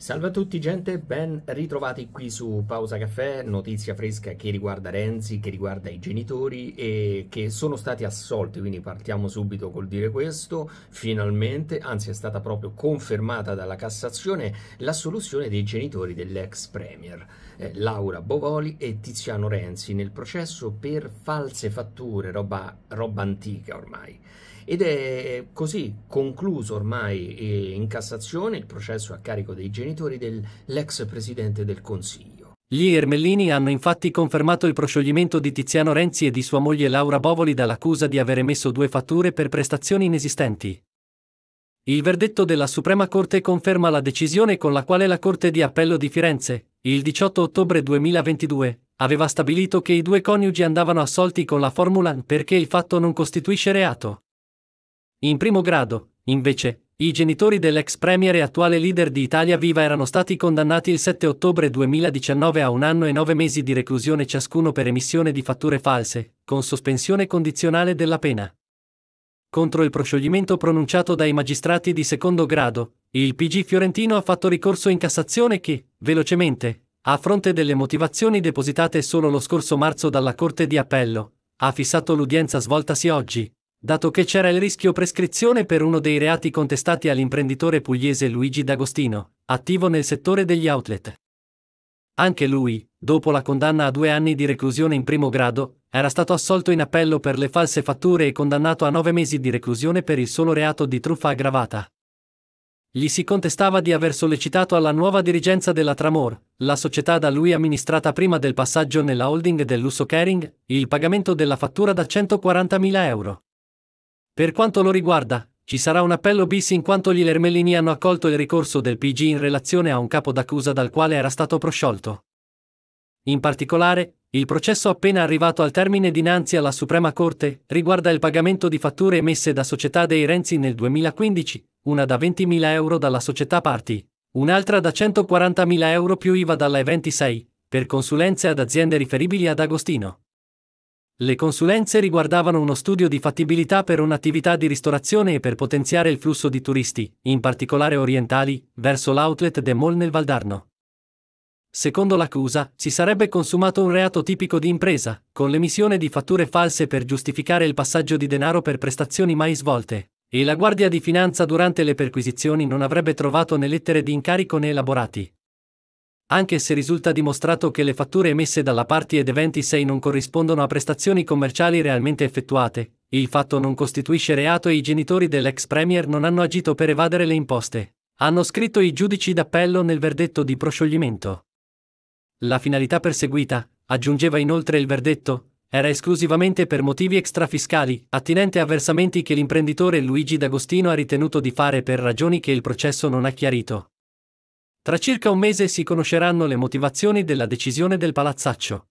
Salve a tutti gente, ben ritrovati qui su Pausa Caffè, notizia fresca che riguarda Renzi, che riguarda i genitori e che sono stati assolti, quindi partiamo subito col dire questo, finalmente, anzi è stata proprio confermata dalla Cassazione l'assoluzione dei genitori dell'ex Premier, eh, Laura Bovoli e Tiziano Renzi nel processo per false fatture, roba, roba antica ormai. Ed è così concluso ormai eh, in Cassazione il processo a carico dei genitori genitori dell'ex presidente del Consiglio. Gli Ermellini hanno infatti confermato il proscioglimento di Tiziano Renzi e di sua moglie Laura Bovoli dall'accusa di aver emesso due fatture per prestazioni inesistenti. Il verdetto della Suprema Corte conferma la decisione con la quale la Corte di Appello di Firenze, il 18 ottobre 2022, aveva stabilito che i due coniugi andavano assolti con la formula perché il fatto non costituisce reato. In primo grado, invece, i genitori dell'ex premier e attuale leader di Italia Viva erano stati condannati il 7 ottobre 2019 a un anno e nove mesi di reclusione ciascuno per emissione di fatture false, con sospensione condizionale della pena. Contro il proscioglimento pronunciato dai magistrati di secondo grado, il PG fiorentino ha fatto ricorso in Cassazione che, velocemente, a fronte delle motivazioni depositate solo lo scorso marzo dalla Corte di Appello, ha fissato l'udienza svoltasi oggi, dato che c'era il rischio prescrizione per uno dei reati contestati all'imprenditore pugliese Luigi D'Agostino, attivo nel settore degli outlet. Anche lui, dopo la condanna a due anni di reclusione in primo grado, era stato assolto in appello per le false fatture e condannato a nove mesi di reclusione per il solo reato di truffa aggravata. Gli si contestava di aver sollecitato alla nuova dirigenza della Tramor, la società da lui amministrata prima del passaggio nella holding del Lusso Kering, il pagamento della fattura da 140.000 euro. Per quanto lo riguarda, ci sarà un appello bis in quanto gli Lermellini hanno accolto il ricorso del PG in relazione a un capo d'accusa dal quale era stato prosciolto. In particolare, il processo appena arrivato al termine dinanzi alla Suprema Corte riguarda il pagamento di fatture emesse da Società dei Renzi nel 2015, una da 20.000 euro dalla società Party, un'altra da 140.000 euro più IVA dalla E26, per consulenze ad aziende riferibili ad Agostino. Le consulenze riguardavano uno studio di fattibilità per un'attività di ristorazione e per potenziare il flusso di turisti, in particolare orientali, verso l'outlet de Mol nel Valdarno. Secondo l'accusa, si sarebbe consumato un reato tipico di impresa, con l'emissione di fatture false per giustificare il passaggio di denaro per prestazioni mai svolte, e la Guardia di Finanza durante le perquisizioni non avrebbe trovato né lettere di incarico né elaborati, anche se risulta dimostrato che le fatture emesse dalla Party ed Eventi 6 non corrispondono a prestazioni commerciali realmente effettuate, il fatto non costituisce reato e i genitori dell'ex Premier non hanno agito per evadere le imposte. Hanno scritto i giudici d'appello nel verdetto di proscioglimento. La finalità perseguita, aggiungeva inoltre il verdetto, era esclusivamente per motivi extrafiscali, attinente a versamenti che l'imprenditore Luigi D'Agostino ha ritenuto di fare per ragioni che il processo non ha chiarito. Tra circa un mese si conosceranno le motivazioni della decisione del palazzaccio.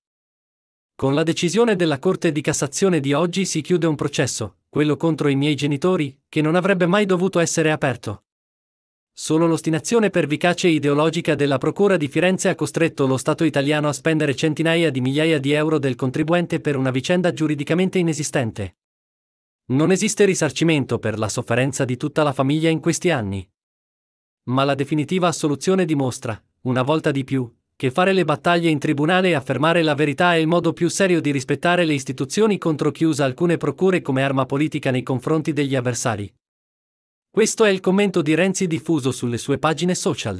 Con la decisione della Corte di Cassazione di oggi si chiude un processo, quello contro i miei genitori, che non avrebbe mai dovuto essere aperto. Solo l'ostinazione pervicace e ideologica della Procura di Firenze ha costretto lo Stato italiano a spendere centinaia di migliaia di euro del contribuente per una vicenda giuridicamente inesistente. Non esiste risarcimento per la sofferenza di tutta la famiglia in questi anni. Ma la definitiva assoluzione dimostra, una volta di più, che fare le battaglie in tribunale e affermare la verità è il modo più serio di rispettare le istituzioni contro chi usa alcune procure come arma politica nei confronti degli avversari. Questo è il commento di Renzi diffuso sulle sue pagine social.